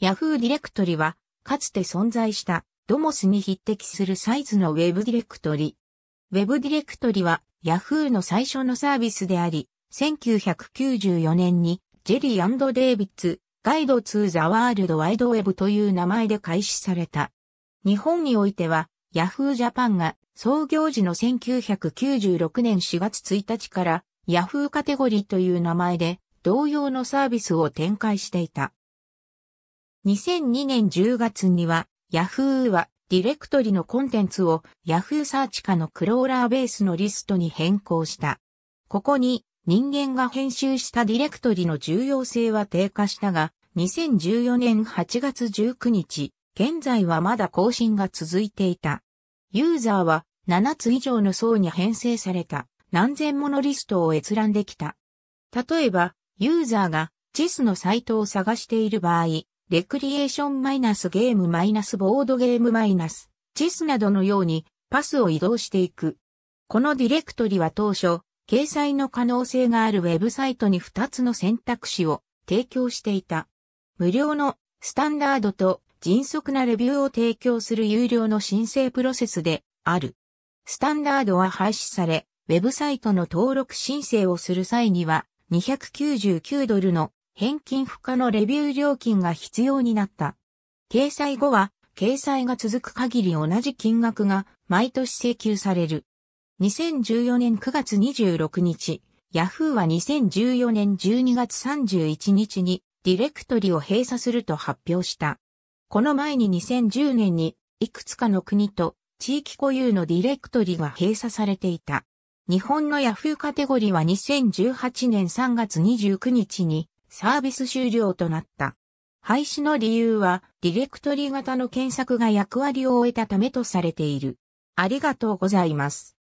Yahoo ディレクトリは、かつて存在したドモスに匹敵するサイズのウェブディレクトリ。ウェブディレクトリは Yahoo の最初のサービスであり、1994年にジェリーデイビッツ、ガイドツーザワールドワイドウェブという名前で開始された。日本においては Yahoo パンが創業時の1996年4月1日から Yahoo カテゴリーという名前で同様のサービスを展開していた。2002年10月には、Yahoo はディレクトリのコンテンツを Yahoo サーチ下のクローラーベースのリストに変更した。ここに人間が編集したディレクトリの重要性は低下したが、2014年8月19日、現在はまだ更新が続いていた。ユーザーは7つ以上の層に編成された何千ものリストを閲覧できた。例えば、ユーザーがチェスのサイトを探している場合、レクリエーションマイナスゲームマイナスボードゲームマイナス、チェスなどのようにパスを移動していく。このディレクトリは当初、掲載の可能性があるウェブサイトに2つの選択肢を提供していた。無料のスタンダードと迅速なレビューを提供する有料の申請プロセスである。スタンダードは廃止され、ウェブサイトの登録申請をする際には299ドルの返金不可のレビュー料金が必要になった。掲載後は、掲載が続く限り同じ金額が毎年請求される。2014年9月26日、ヤフーは2014年12月31日にディレクトリを閉鎖すると発表した。この前に2010年にいくつかの国と地域固有のディレクトリが閉鎖されていた。日本のヤフーカテゴリーは2018年3月29日にサービス終了となった。廃止の理由は、ディレクトリ型の検索が役割を終えたためとされている。ありがとうございます。